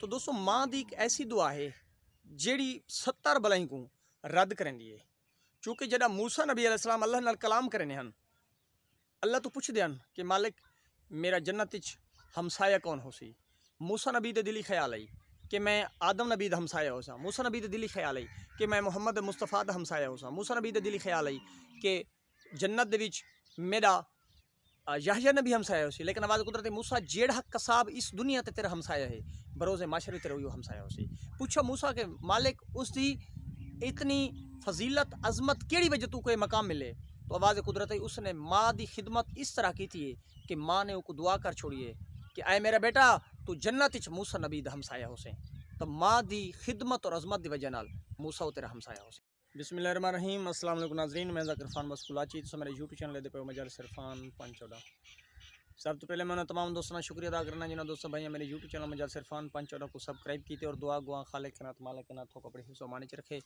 तो दोस्तों माँ की एक ऐसी दुआ है ਜਿਹੜੀ 70 ਬਲਾਈ ਨੂੰ ਰੱਦ ਕਰਨਦੀ ਹੈ ਕਿਉਂਕਿ ਜਿਹੜਾ موسی ਨਬੀ ਅਲੈਹ ਸਲਾਮ ਅੱਲਾਹ ਨਾਲ ਕਲਾਮ ਕਰਨੇ ਹਨ ਅੱਲਾਹ ਤੋਂ ਪੁੱਛਦੇ ਹਨ ਕਿ ਮਾਲਕ ਮੇਰਾ ਜੰਨਤ ਵਿੱਚ ਹਮਸਾਇਆ ਕੌਣ ਹੋਸੀ موسی ਨਬੀ ਦੇ ਦਿਲੀ ਖਿਆਲ ਆਈ ਕਿ ਮੈਂ ਆਦਮ ਨਬੀ ਦਾ ਹਮਸਾਇਆ ਹੋਸਾ موسی ਨਬੀ ਦੇ ਦਿਲੀ ਖਿਆਲ ਆਈ ਕਿ ਮੈਂ ਮੁਹੰਮਦ ਮੁਸਤਫਾ ਦਾ ਹਮਸਾਇਆ ਹੋਸਾ موسی ਨਬੀ ਦੇ ਦਿਲੀ ਖਿਆਲ ਆਈ ਕਿ ਜੰਨਤ ਦੇ ਵਿੱਚ ਮੇਰਾ ने नबी हमसाया उसी लेकिन आवाज़ कुदरत मूसा जेड़ा कसाब इस दुनिया ते तेरा हमसाया है बरोज़ माशरे तेरे यो हमसाया उसी पूछो मूसा के मालिक उसकी इतनी फजीलत अजमत केड़ी वजह तू कोई मकाम मिले तो आवाज़ कुदरत उसने माँ की खिदमत इस तरह की थी कि माँ ने उसको दुआ कर छोड़िए कि आए मेरा बेटा तू जन्नत मूसा नबी हमसाया हो सें तो माँ की खिदमत और अजमत की वजह मूसा वो तेरा हमसाया हो अस्सलाम वालेकुम नाजरीन मैं ज़ाकिर फ़ान बसकुलाची तो मेरे यूट्यूब चैनल दे पे मजर सिरफान पंचोड़ा सब तो पहले मैं तमाम दोस्तों का शुक्रिया अदा करना जिन्होंने दोस्तों भाई मेरे यूट्यूब चैनल मजा सिरफान पंचोड़ा को सब्सक्राइब की और दुआ गुआ खाले के नाथ माले के नाथ हो कपड़े हिस्सों माने रखे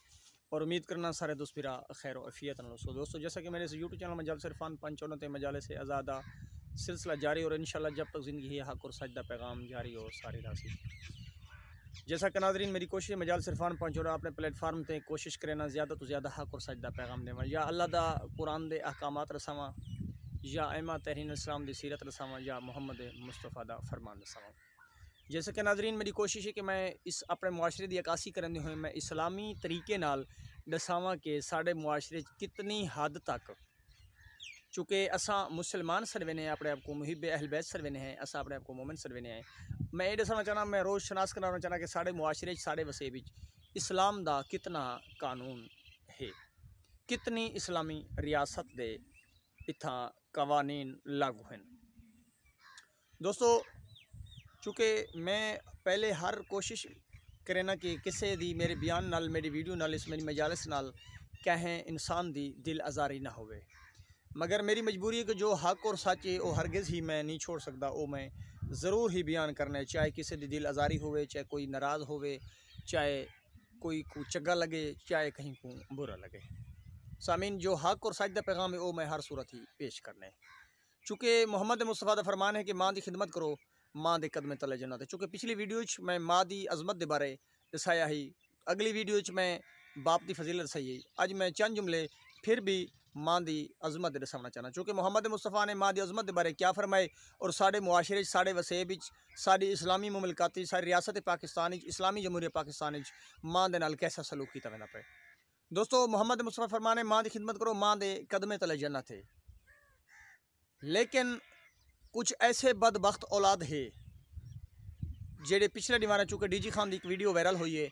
और उम्मीद करना सारे दोस्त फिर खैर वफियत दोस्तों दोस्तों जैसा कि मेरे यूट्यूब चैनल मजल सिरफान पंचोड़ा तो मजाले से आज़ादा सिलसिला जारी और इन जब तक ज़िंदगी हक और सजदा पैगाम जारी और सारी राशि जैसा कि नाजरीन मेरी कोशिश मजाल सिरफान पहुँचोड़ा अपने प्लेटफार्म से कोशिश करना ज़्यादा तो ज़्यादा हक और सजदा पैगाम देवा या अल्लाह दा कुरान दे अहकाम रसावा या अमा तहरीन इस्लाम दी सीरत रसावा या मोहम्मद मुस्तफ़ा दा फरमान रसावा जैसे कि नाजरीन मेरी कोशिश है कि मैं इस अपने मुआरे की अक्सी करते हुए मैं इस्लामी तरीके नाल दसावा कि साढ़े मुआरे कितनी हद तक चूँकि असा मुसलमान सर्वे ने अपने आपको मुहिब अहलबैत सरवेने हैं अस अपने आपको मोमिन सरवेने हैं मैं ये दसना चाहना मैं रोज़ शनास कराना चाहना कि साढ़े मुआशरे साढ़े वसे बिच इस्लाम का कितना कानून है कितनी इस्लामी रियासत के इतना कवानीन लागू हैं दोस्तों चूँकि मैं पहले हर कोशिश करना कि किसी दी मेरे बयान नाल मेरी वीडियो नाल इस मेरी मजालस नाल कहें इंसान की दिल आज़ारी ना हो मगर मेरी मजबूरी है कि जो हक और सच है वो हरगज़ ही मैं नहीं छोड़ सकता वो मैं ज़रूर ही बयान करना है चाहे किसी की दिल आज़ारी होवे चाहे कोई नाराज़ होवे चाहे कोई को चंगा लगे चाहे कहीं को बुरा लगे सामिन जो हक और सच का पैगाम है वो मैं हर सूरत ही पेश करना है चूँकि मोहम्मद मुस्तफ़ा का फरमान है कि माँ की खिदमत करो माँ के कदमें तले जाना है चूँकि पिछली वीडियो मैं माँ की अजमत के बारे दसाया ही अगली वीडियो मैं बाप की फजीलत दसाई है अज मैं चंद जुमले फिर भी माँ की अजमत दसाना चाहना चूँकि मुहम्मद मुस्तफ़ा ने की अजमत के बारे क्या फरमाए और साढ़े मुआशरे साढ़े वसेब साड़ी इस्लामी मुमलकाती सारी रियासत पाकिस्तान इस्लामी जमहूरीत पाकिस्तान माँ के नाल कैसा सलूक किया जाना पे दोस्तों मुहम्मद मुस्तफ़ा ने माँ की खिदमत करो माँ के कदमे तले जन्ना थे लेकिन कुछ ऐसे बदबख्त औलाद है जेडे पिछले दिवाना चूँकि डी जी खान की एक वीडियो वायरल हुई है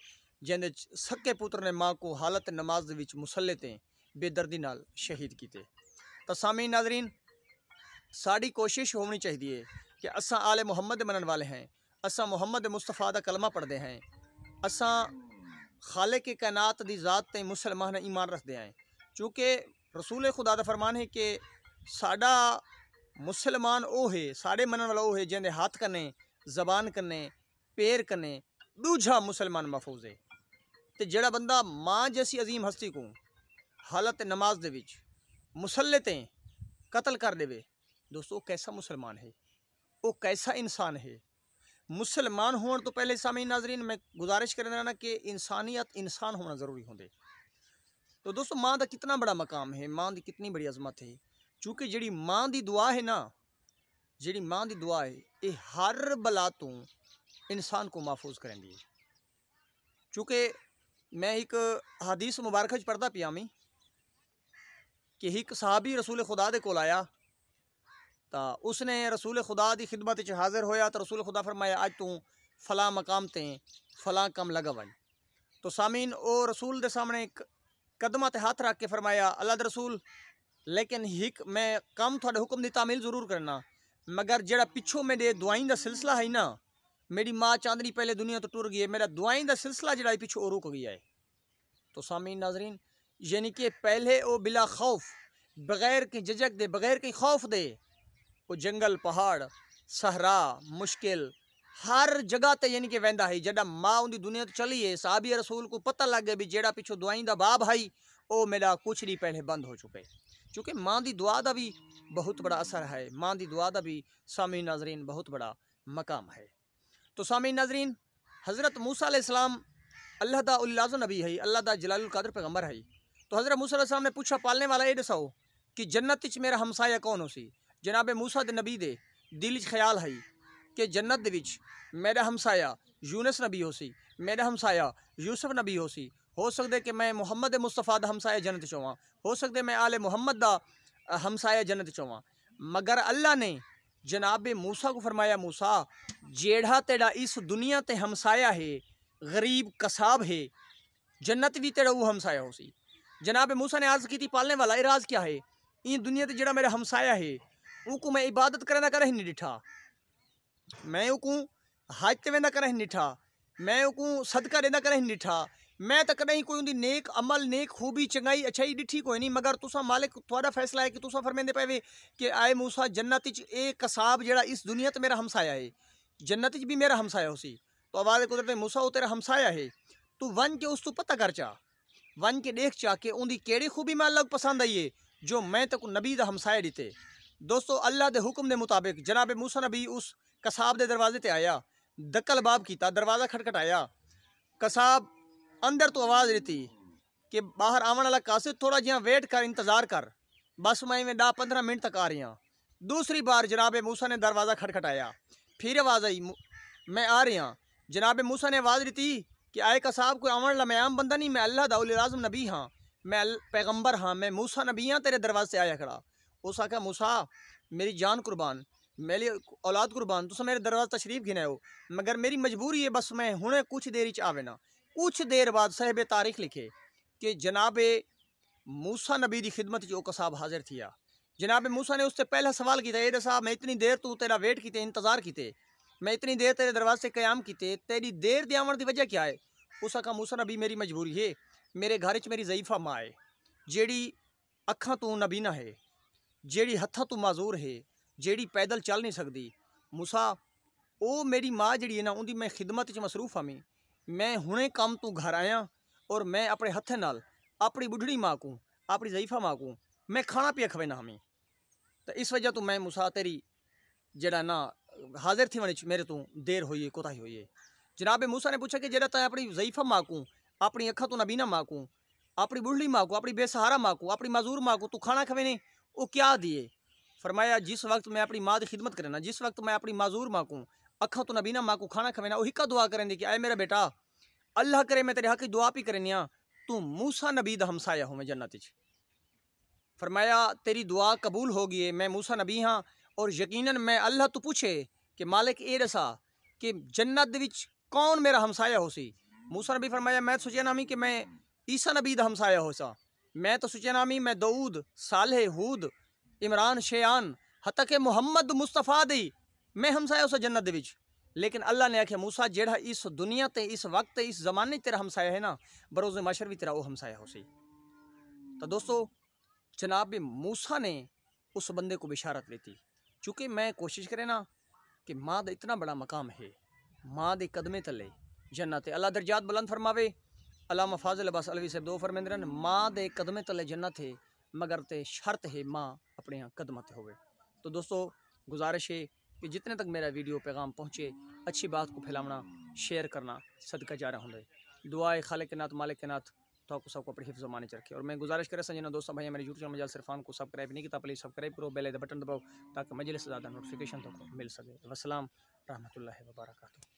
जिंद सके पुत्र ने माँ को हालत नमाज मुसल्ले ते बेदर्दी शहीद किए तो सामी नाजरीन साड़ी कोशिश होनी चाहिए कि असा आले मुहम्मद मनन वाले हैं असा मुहम्मद मुस्तफा का कलमा पढ़ते हैं असा खाले के कैनात की जात ते मुसलमान ईमान रखते हैं चूँकि रसूल खुदा का फरमान है कि साडा मुसलमान वो है साढ़े मनन वाला वो है जैसे हाथ कने जबान कने पैर कने दूझा मुसलमान महफूज है तो जड़ा बंदा माँ जैसी अजीम हस्ती को हालत नमाज ਦੇ ਵਿੱਚ ਮੁਸੱਲੇ ਤੇ ਕਤਲ ਕਰ ਦੇਵੇ ਦੋਸਤੋ ਉਹ ਕੈਸਾ ਮੁਸਲਮਾਨ ਹੈ ਉਹ ਕੈਸਾ मुसलमान होने तो पहले सामी नाजरीन मैं गुजारिश कर रहा कि इंसानियत इंसान होना ज़रूरी होंगे तो दोस्तों माँ का कितना बड़ा मकाम है माँ की कितनी बड़ी अजमत है चूँकि जी माँ की दुआ है ना जी माँ की दुआ है ये हर बला तो इंसान को महफूज करेंगी चूँकि मैं एक हदीस मुबारक पढ़ता पिया कि एक साहब ही रसूल खुदा ਕੋਲ आया तो उसने रसूल खुदा की खिदमत हाज़िर होया तो रसूल खुदा फरमाया अज तू ਤੂੰ मकाम ते ਤੇ कम ਕੰਮ तो सामीन ओ रसूल के सामने कदम ते हाथ रख के फरमाया अल्लाह रसूल लेकिन हिक मैं कम थोड़े हुक्म की तामील जरूर करना मगर जरा पिछों मेरे दुआई का सिलसिला है ना मेरी माँ चांदनी पहले दुनिया तो टुर गई है मेरा दुआई का सिलसिला जड़ा पिछों रुक गया है तो सामीन नाजरीन यानी कि पहले वो बिला खौफ बग़ैर कहीं झजक दे बग़ैर कहीं खौफ दे वो जंगल पहाड़ सहरा मुश्किल हर जगह ते यानी कि वेंदा है जडा माँ उनकी दुनिया तो चली है साबी रसूल को पता लग गया भी जेड़ा पिछो दुआई का बाब है वो मेरा कुछ नहीं पहले बंद हो चुके चूँकि माँ की दुआ का भी बहुत बड़ा असर है माँ की दुआ का भी सामी नाजरीन बहुत बड़ा मकाम है तो सामी नाजरीन हज़रत मूसा इस्लाम अल्लाह का उल्लाज नबी है अल्लाह का जलाल कदर पैगम्बर है तो हज़रत मूसा ने पूछा पालने वाला ये दसाओ कि जन्नत मेरा हमसाया कौन हो सी जनाब मूसा द नबी दे दिल ख्याल है कि जन्नत मेरा हमसाया यूनस नबी हो सी मेरा हमसाया यूसुफ नबी हो सी हो सकते कि मैं मुहम्मद मुस्तफ़ा का हमसाया जन्नत चवां हो सकते मैं आल मुहम्मद का हमसाया जन्नत चवां मगर अल्लाह ने जनाब मूसा को फरमाया मूसा जेड़ा तेरा इस दुनिया ते हमसाया है गरीब कसाब है जन्नत भी तेरा वो हमसाया हो सी जनाब मूसा ने आज की थी पालने वाला इराज क्या है इन दुनिया से जरा मेरा हमसाया है उनको मैं इबादत करें कर ही नहीं डिठा मैं उकू हज तवें ना कर ही निठा मैं उकू सदका देना कर ही निठा मैं तो कहीं कोई उनकी नेक अमल नेक खूबी चंगाई अच्छाई डिठी कोई नहीं मगर तुसा मालिक थोड़ा फैसला है कि तुसा फरमेंदे पे कि आए मूसा जन्नत एक कसाब जरा इस दुनिया तो मेरा हमसाया है जन्नत भी मेरा हमसाया उसी तो आवाज़ कुदरत मूसा वो तेरा हमसाया है तू वन के उस तू पता कर चाह वन के देख चा के उनकी कड़ी खूबी मैं अलग पसंद आई है जो मैं तक नबी का हमसाए दिते दोस्तों अल्लाह के हुक्म के मुताबिक जनाब मूसा नबी उस कसाब के दरवाजे ते आया दकल बाब किया दरवाज़ा खटखटाया कसाब अंदर तो आवाज़ दी कि बाहर आवन वाला कासिद थोड़ा जहाँ वेट कर इंतज़ार कर बस मैं इवें दस पंद्रह मिनट तक आ रही हूँ दूसरी बार जनाब मूसा ने दरवाज़ा खटखटाया फिर आवाज़ आई मैं आ रही हूँ जनाब मूसा ने आवाज़ दी कि आए का साहब कोई अमर ला मैं आम बंदा नहीं मैं अल्लाह दाउलज़म नबी हाँ मैं पैगम्बर हाँ मैं मूसा नबी हाँ तेरे दरवाजे से आया खड़ा उस आख्या मूसा मेरी जान कुर्बान मेरी औलाद कुर्बान तुम मेरे दरवाज़े तशरीफ गिने हो मगर मेरी मजबूरी है बस मैं हूँ कुछ देर ही आवे ना कुछ देर बाद साहेब तारीख लिखे कि जनाब मूसा नबी की खिदमत जो कसाब हाजिर थी जनाब मूसा ने उससे पहला सवाल किया ये साहब मैं इतनी देर तू तेरा वेट किते इंतज़ार किते मैं इतनी देर तेरे दरवाजे से क्याम किते तेरी देर दे आवण की वजह क्या है उसका मूसा नबी मेरी मजबूरी है मेरे घर च मेरी जईफा माँ है जेड़ी अखा तो नबीना है जेड़ी हथा तो माजूर है जेड़ी पैदल चल नहीं सकती मूसा ਉਹ ਮੇਰੀ ਮਾਂ ਜਿਹੜੀ ਹੈ ਨਾ ਉਹਦੀ ਮੈਂ ਖਿਦਮਤ 'ਚ ਮਸਰੂਫ ਹਾਂ ਮੈਂ ਮੈਂ ਹੁਣੇ ਕੰਮ ਤੋਂ ਘਰ ਆਇਆ ਔਰ ਮੈਂ ਆਪਣੇ ਹੱਥੇ ਨਾਲ ਆਪਣੀ ਬੁੱਢੜੀ ਮਾਂ ਕੋ ਆਪਣੀ ਜ਼ੈਫਾ ਮਾਂ ਕੋ ਮੈਂ ਖਾਣਾ ਪਿਆ ਖਵੇਨਾ ਹਮੇ ਤਾਂ ਇਸ ਵਜ੍ਹਾ ਤੋਂ ਮੈਂ ਮੁਸਾ ਤੇਰੀ ਜਿਹੜਾ ਨਾ ਹਾਜ਼ਰ ਥੀ ਵਣੇ ਮੇਰੇ ਤੋਂ ਦੇਰ ਹੋਈ ਹੈ ਕੋਤਾਹੀ ਹੋਈ ਹੈ मूसा ने पूछा कि जरा ત્યાં अपनी जईफा माकू अपनी अखा तू नबीना माकू अपनी माँ माकू अपनी बेसहारा माँ अपनी मजूर माँ को तू खाना खवे नहीं वो क्या दिए फरमाया जिस वक्त मैं अपनी माँ की खिदमत करना जिस वक्त मैं अपनी माजूर माँ अखा तो नबीना माँ को खाना खवेना वही का दुआ करें कि आए मेरा बेटा अल्लाह करे मैं तेरे हक की दुआ भी करें तू मूसा नबी द हमसाया हूँ मैं जन्नत फरमाया तेरी दुआ कबूल हो है मैं मूसा नबी हाँ और यकीनन मैं अल्लाह तो पूछे कि मालिक ए दसा कि जन्नत कौन मेरा हमसाया हो सी मूसा नबी फरमाया मैं सोचे नामी कि मैं ईसा नबी द हमसाया हो सा मैं तो सोचे नामी मैं दऊद साले हूद इमरान शेयान हत के मुहम्मद मुस्तफ़ा दी मैं हमसाया सा जन्नत बिच लेकिन अल्लाह ने आख्या मूसा जेड़ा इस दुनिया ते इस वक्त इस जमाने तेरा हमसाया है ना बरोज़ मशर भी तेरा वो हमसाया हो सी तो दोस्तों जनाब मूसा ने उस बंदे को बिशारत लेती चूँकि मैं कोशिश करें ना कि माँ का इतना बड़ा मकाम है माँ के कदमे थले जन्नत थे अला दरजात बुलंद फरमावे अला फाजल अब्बास अलवी साहब दो फरमेंद्र माँ के कदमे थले जन्ना है मगर ते शर्त है माँ अपने कदम ते हो तो दोस्तों गुजारिश है कि जितने तक मेरा वीडियो पैगाम पहुँचे अच्छी बात को फैलावना शेयर करना सदका जा रहा होंगे दुआए खाले के नाथ मालिक के नाथ तो आपको सबको अपने हिफ्ज माने रखे और मैं गुजारिश करें सजना दोस्तों भाई मेरे यूट्यूब चैनल सिरफान को सब्सक्राइब नहीं किया प्लीज़ सब्सक्राइब करो बेल बटन दबाओ ताकि मजलिस ज़्यादा नोटिफिकेशन तो मिल सके वसलाम रहमत ला